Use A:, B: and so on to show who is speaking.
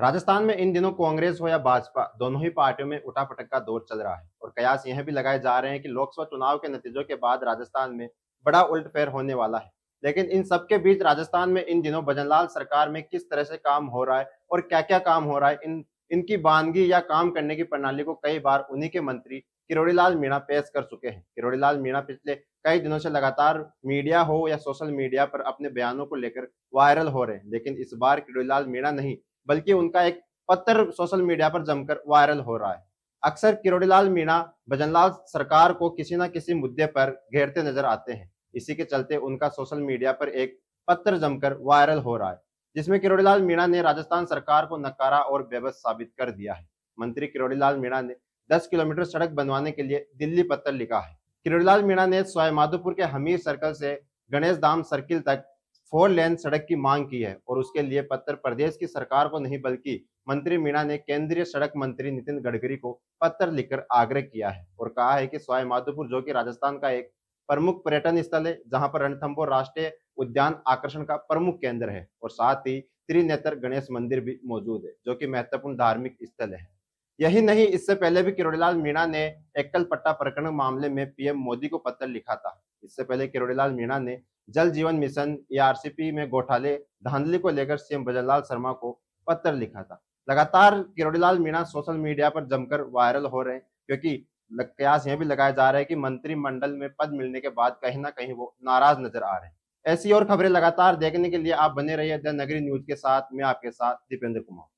A: राजस्थान में इन दिनों कांग्रेस हो या भाजपा दोनों ही पार्टियों में उठापटक का दौर चल रहा है और कयास यह भी लगाए जा रहे हैं कि लोकसभा चुनाव के नतीजों के बाद राजस्थान में बड़ा उल्टफेर होने वाला है लेकिन इन सबके बीच राजस्थान में इन दिनों भजनलाल सरकार में किस तरह से काम हो रहा है और क्या क्या काम हो रहा है इन इनकी बानगी या काम करने की प्रणाली को कई बार उन्हीं के मंत्री किरोड़ीलाल मीणा पेश कर चुके हैं किरोड़ीलाल मीणा पिछले कई दिनों से लगातार मीडिया हो या सोशल मीडिया पर अपने बयानों को लेकर वायरल हो रहे हैं लेकिन इस बार किरोड़ीलाल मीणा नहीं बल्कि उनका एक पत्र सोशल मीडिया पर जमकर वायरल हो रहा है अक्सर किरोड़ीलाल मीणा भजनलाल सरकार को किसी न किसी मुद्दे पर घेरते नजर आते हैं इसी के चलते उनका सोशल मीडिया पर एक पत्र जमकर वायरल हो रहा है जिसमें किरोड़ीलाल मीणा ने राजस्थान सरकार को नकारा और बेबस साबित कर दिया है मंत्री किरोड़ीलाल मीणा ने 10 किलोमीटर सड़क बनवाने के लिए दिल्ली पत्र लिखा है किरोड़ीलाल मीणा ने माधोपुर के हमीर सर्कल से गणेश धाम सर्किल तक फोर लेन सड़क की मांग की है और उसके लिए पत्र प्रदेश की सरकार को नहीं बल्कि मंत्री मीणा ने केंद्रीय सड़क मंत्री नितिन गडकरी को पत्र लिखकर आग्रह किया है और कहा है कि स्वाई माधोपुर जो कि राजस्थान का एक प्रमुख पर्यटन स्थल है जहां पर रणथम्बोर राष्ट्रीय उद्यान आकर्षण का प्रमुख केंद्र है और साथ ही त्रिनेत्र गणेश मंदिर भी मौजूद है जो कि महत्वपूर्ण धार्मिक स्थल है यही नहीं इससे पहले भी किरोड़ीलाल मीणा ने एकल पट्टा प्रकरण मामले में पीएम मोदी को पत्र लिखा था इससे पहले किरोड़ीलाल मीणा ने जल जीवन मिशन एआरसीपी में घोटाले धांधली को लेकर सीएम भजनलाल शर्मा को पत्र लिखा था लगातार किरोड़ीलाल मीणा सोशल मीडिया पर जमकर वायरल हो रहे हैं क्योंकि कयास यह भी लगाया जा रहा है कि मंत्रिमंडल में पद मिलने के बाद कहीं ना कहीं वो नाराज नजर आ रहे हैं ऐसी और खबरें लगातार देखने के लिए आप बने रहिए द नगरी न्यूज के साथ मैं आपके साथ दीपेंद्र कुमार